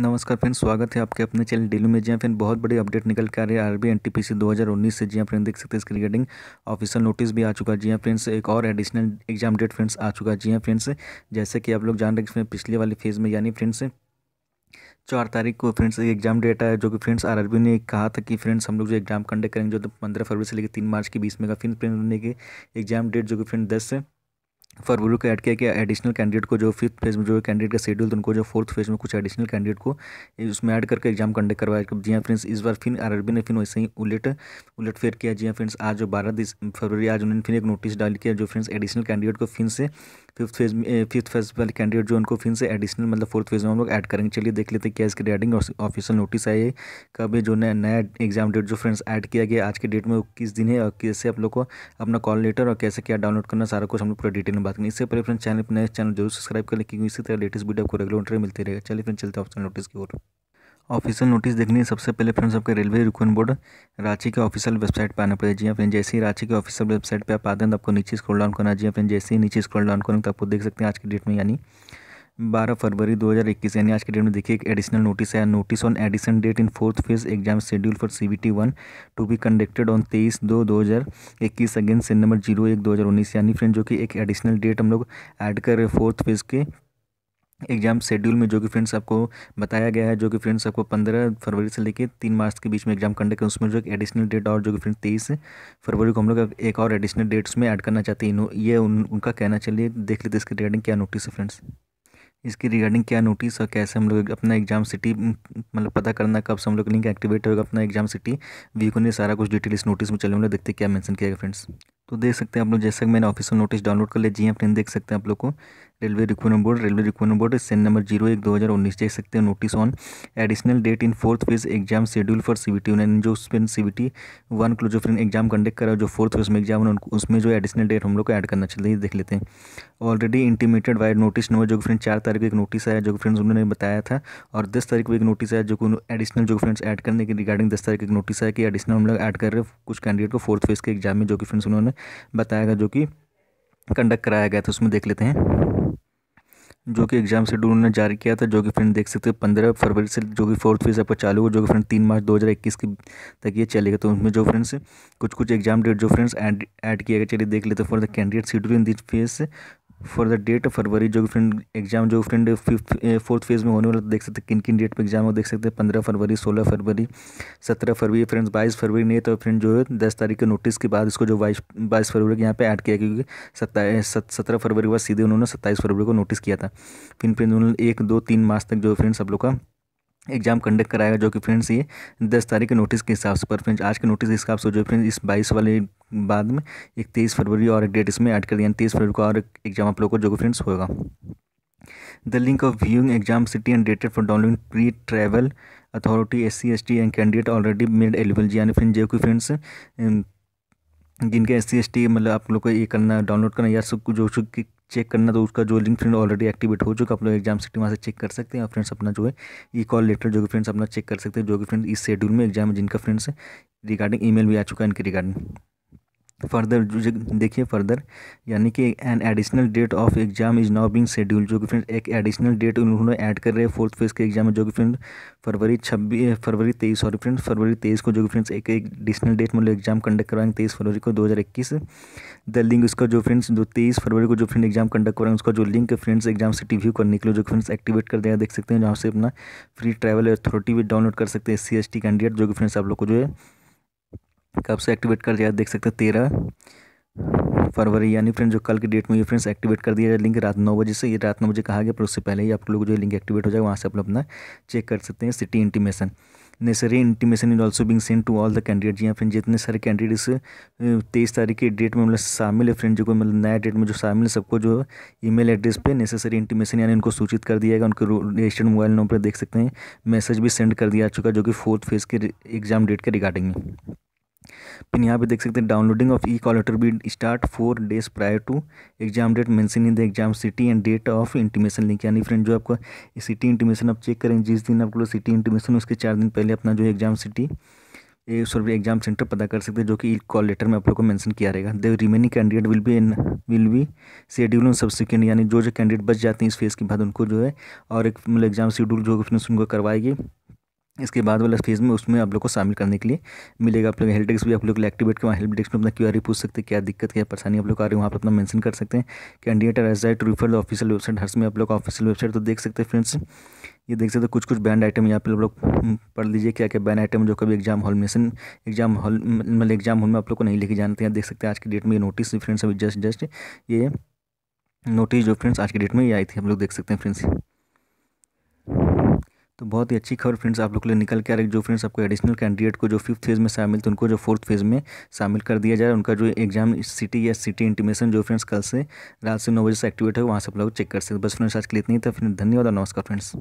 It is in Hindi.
नमस्कार फ्रेंड स्वागत है आपके अपने चैनल डेली में जिया हाँ, फ्रेंड बहुत बड़ी अपडेट निकल के आ रही है आरबी एनटीपीसी 2019 से जी हाँ, फ्रेंड देख सकते हैं इसके रिगार्डिंग ऑफिशियल नोटिस भी आ चुका है जी हाँ, फ्रेंड्स एक और एडिशनल एग्जाम डेट फ्रेंड्स आ चुका है जी फ्रेंड्स जैसे कि आप लोग जान रहे हैं पिछले वाले फेज़ में यानी फ्रेंड्स चार तारीख को फ्रेंड्स एग्जाम डेट आया जो कि फ्रेंड्स आरआरबी ने कहा था कि फ्रेंड्स हम लोग जो एग्जाम कंडक्ट करेंगे जो पंद्रह फरवरी से लेकर तीन मार्च के बीच में का फिर फ्रेंड्स उन्होंने एग्जाम डेट जो कि फ्रेंड दस से फरवरी को ऐड किया कि एडिशनल कैंडिडेट को जो फिफ्थ फेज में जो कैंडिडेट का शेड्यूल था तो उनको जो फोर्थ फेज में कुछ एडिशनल कैंडिडेट को उसमें ऐड करके एग्जाम कंडक्ट करवाया जी हाँ फ्रेंड्स इस बार फिर आरआरबी ने फिर वैसे ही उलट उलट फेयर किया जी हाँ फ्रेंड्स आज जो बारह फरवरी आज उन्होंने फिर एक नोटिस डाल किया जो फ्रेंड्स एडिशनल कैंडिडेट को फिर से फिफ्थ फेज फिफ्थ फेज वाले कैंडिडेट जो उनको फिर से एडिशनल मतलब फोर्थ फेज में हम लोग ऐड करेंगे चलिए देख लेते हैं क्या इसके रिगार्डिंग ऑफिशियल नोटिस आई है कब जो नया नया एग्जाम डेट जो फ्रेंड्स ऐड किया गया आज के डेट में किस दिन है और कैसे आप लोग को अपना कॉल लेटर और कैसे क्या डाउनलोड करना सारा कुछ हम लोग पूरा डिटेल में बात करें इससे पहले फ्रेंड्स चैनल नए चैनल जरूर सब्सक्राइब करें क्योंकि इसी तरह लेटेस्ट वीडियो आपको रेगुलर मिलते रहेगा चलिए फ्रेंड चलते ऑप्शन नोटिस की ओर ऑफिशियल नोटिस देखने सबसे पहले फ्रेंड्स आपके रेलवे रिक्रूटमेंट बोर्ड रांची के ऑफिशियल वेबसाइट पर आना पड़ेगा जी हाँ फ्रेंड जैसे ही रांची के ऑफिशियल वेबसाइट पर आप आते हैं तो आपको नीचे स्क्रॉल डाउन करना जी हाँ फ्रेंड जैसे ही नीचे स्क्रॉल डाउन करेंगे तो आपको देख सकते हैं आज की डेट में यानी बारह फरवरी इक्कीस यानी आज के डेट में देखिए एक एडिशनल नोटिस है notice on addition date in fourth phase exam schedule for C B T one to be conducted on तेईस दो दो हज़ार इक्कीस अगेन सेल नंबर जीरो एक दो हज़ार उन्नीस यानी फ्रेंड जो कि एक एडिशनल डेट हम लोग ऐड कर रहे हैं फोर्थ फेज के एग्ज़ाम शेड्यूल में जो कि फ्रेंड्स आपको बताया गया है जो कि फ्रेंड्स आपको पंद्रह फरवरी से लेकर तीन मार्च के बीच में एग्जाम कंडक्ट है उसमें जो एक एडिशनल डेट और जो कि फ्रेंड्स तेईस फरवरी को हम लोग एक और एडिशनल डेट्स में ऐड करना चाहते हैं ये उन, उनका कहना चलिए देख लेते इसके रिगार्डिंग क्या नोटिस है फ्रेंड्स इसकी रिगार्डिंग क्या नोटिस और कैसे हम लोग अपना एग्जाम सिटी मतलब पता करना कब से हम लोग लिंक एक्टिवेट होगा अपना एग्जाम सिटी वी को ने सारा कुछ डिटेल इस नोटिस में चले हम लोग देखते क्या मेंशन किया गया फ्रेंड्स तो देख सकते हैं आप लोग जैसा कि मैंने ऑफिसल नोटिस डाउनलोड कर लिया जी हाँ फ्रेंड देख सकते हैं आप लोग को railway requirement board railway requirement board CEN number zero एक दो हज़ार उन्नीस देख सकते हैं notice on additional date in fourth phase exam schedule for C B T उन्होंने जो उसमें सी बी टी वन को जो फिर एग्जाम कंडक्ट करा जो फोर्थ फेज में एग्जाम उनको उसमें जो एडिशनल डेट हम लोग को ऐड करना चाहिए देख लेते हैं already intimated vide notice number जो फ्रेंड चार तारीख को एक नोटिस आया जो फ्रेंड्स उन्होंने बताया था और दस तारीख को एक नोटिस आया जो एडिशनल जो फ्रेंड्स ऐड करने के रिगार्डिंग दस तारीख एक नोटिस आया कि एडिशनल हम लोग ऐड कर रहे हैं कुछ कैंडिडेट को फोर्थ फेज के एग्जाम में जो कि फ्रेंड्स उन्होंने बताया जो कि कंडक्ट कराया गया था उसमें देख लेते हैं जो कि एग्जाम शेड्यूल उन्होंने जारी किया था जो कि फ्रेंड देख सकते हो पंद्रह फरवरी से जो कि फोर्थ फेज आपका चालू हो जो कि फ्रेंड तीन मार्च दो हजार इक्कीस की तक ये चलेगा तो उसमें जो फ्रेंड्स कुछ कुछ एग्जाम डेट जो फ्रेंड्स ऐड ऐड किया गया चलिए देख लेते for the candidate schedule in this phase for the date February जो फ्रेंड एग्जाम जो फ्रेंड फिफ्थ फोर्थ फेज़ में होने वाला तो देख सकते हैं किन किन डेट पे एग्जाम हो देख सकते हैं पंद्रह फरवरी सोलह फरवरी सत्रह फरवरी फ्रेंड्स बाईस फरवरी नहीं तो फ्रेंड जो है दस तारीख के नोटिस के बाद इसको जो बाईस बाईस फरवरी के यहाँ पे ऐड किया क्योंकि सत्रह फरवरी के बाद सीधे उन्होंने सत्ताईस फरवरी को नोटिस किया था फिर फ्रेंड उन्होंने एक दो तीन मार्च तक जो फ्रेंड सब लोग का एग्जाम कंडक्ट कराएगा जो कि फ्रेंड्स ये दस तारीख के नोटिस के हिसाब से पर फ्रेंड्स आज के नोटिस के हिसाब से जो फ्रेंड्स इस बाईस वाले बाद में एक तेईस फरवरी और एक डेट इसमें ऐड कर दिया तेईस फरवरी को और एग्जाम आप लोग को जो कि फ्रेंड्स होगा the link of viewing exam city and dated for downloading pre travel authority S C S T and candidate already made eligible जी यानी फ्रेंड जो कि फ्रेंड्स जिनके एस सी एस टी मतलब आप लोग को ये करना डाउनलोड करना या सब जो चेक करना तो उसका जो लिंक फ्रेंड ऑलरेडी एक्टिवेट हो चुका आप लोग एग्जाम सिटी वहाँ से चेक कर सकते हैं और फ्रेंड्स अपना जो है ई कॉल लेटर जो कि फ्रेंड्स अपना चेक कर सकते हैं जो कि फ्रेंड्स इस शेड्यूल में एग्जाम जिनका फ्रेंड्स रिगार्डिंग मेल भी आ चुका है इनके रिगार्डिंग फर्दर जो देखिए फर्दर यानी कि an additional date of exam is now being schedule जो कि फ्रेंड एक एडिशनल डेट उन्होंने ऐड कर रहे हैं फोर्थ फेज़ के एग्जाम में जो कि फ्रेंड फरवरी छब्बीस फरवरी तेईस सॉरी फ्रेंड फरवरी तेईस को जो कि फ्रेंड्स एक एडिशनल डेट मतलब एग्जाम कंडक्ट करवाएंगे तेईस फरवरी को दो हज़ार इक्कीस द लिंक उसका जो फ्रेंड्स जो तेईस फरवरी को जो फ्रेंड एग्जाम कंडक्ट करवाएंगे उसका जो लिंक फ्रेंड्स एग्जाम से टीव्यू करने के लिए जो फ्रेंड्स एक्टिवेट कर दिया देख सकते हैं जहाँ से अपना फ्री ट्रैवल अथॉरिटी भी डाउनलोड कर सकते हैं एस सी कैंडिडेट जो कि फ्रेंड्स आप लोग को जो है कब से एक्टिवेट कर दिया देख सकते हैं तेरह फरवरी यानी फ्रेंड जो कल की डेट में ये फ्रेंड्स एक्टिवेट कर दिया जाए लिंक रात नौ बजे से ये रात नौ बजे कहा गया पर उससे पहले ही आप लोग जो लिंक एक्टिवेट हो जाएगा वहाँ से आप लोग अपना चेक कर सकते हैं city intimation necessary intimation is also being send to all the candidate या फ्रेंड जितने सारे कैंडिडेट्स तेईस तारीख की डेट में मतलब शामिल है फ्रेंड जो को मतलब नया डेट में जो शामिल है सबको जो ईमेल एड्रेस पे नेसेसरी इंटीमेशन यानी उनको सूचित कर दिया गया उनके रजिस्टर्ड मोबाइल नंबर पर देख सकते हैं मैसेज भी सेंड कर दिया जा चुका जो कि फोर्थ फेज के एग्जाम डेट के रिगार्डिंग में फिर यहाँ पे देख सकते हैं downloading of e call letter letter be start four days prior to exam date mention in the exam city and date of intimation link यानी फ्रेंड जो आपको सिटी इंटीमेशन आप चेक करेंगे जिस दिन आपको सिटी इंटीमेशन उसके चार दिन पहले अपना जो exam city sorry exam centre पता कर सकते हैं जो कि ई कॉल लेटर में आप लोग को मेंशन किया रहेगा the remaining candidate will be in will be schedule on subsequent यानी जो जो कैंडिडेट बच जाते हैं इस फेज़ के बाद उनको जो है और एक मतलब एग्जाम शेड्यूल जो है उनको करवाएगी इसके बाद वाला फेज़ में उसमें आप लोग को शामिल करने के लिए मिलेगा आप लोग हेल्प डेस्क भी आप लोग एक्टिवेट के वहाँ हेल्प डेस्क में अपना क्यूआर पूछ सकते हैं क्या दिक्कत क्या परेशानी आप लोग आ रही है वहाँ पर अपना मेंशन कर सकते हैं candidate to refer official website हर में आप लोग ऑफिशियल वेबसाइट तो देख सकते हैं फ्रेंड्स ये देख सकते हो कुछ कुछ बैंड आइटम यहाँ पर आप लोग हम्म, पढ़ लीजिए क्या क्या बैंड आइटम जो कभी एग्जाम हॉल में एग्जाम हॉल मतलब एग्जाम हॉल में आप लोग को नहीं लेके जाना हैं देख सकते हैं आज की डेट में ये नोटिस फ्रेंड्स अभी जस्ट जस्ट ये नोटिस जो फ्रेंड्स आज की डेट में ये आई थी आप लोग देख सकते हैं फ्रेंड्स तो बहुत ही अच्छी खबर फ्रेंड्स आप लोग के लिए निकल के आ रही जो फ्रेंड्स आपको एडिशनल कैंडिडेट को जो फिफ्थ फेज़ में शामिल थे तो उनको जो फोर्थ फेज़ में शामिल कर दिया जाए उनका जो एग्जाम सिटी या सिटी इंटीमेशन जो फ्रेंड्स कल से रात से नौ बजे से एक्टिवेट है वहाँ से आप लोग चेक कर सकते बस फ्रेंड्स आज के लिए इतनी था फिर धन्यवाद नमस्कार फ्रेंड्स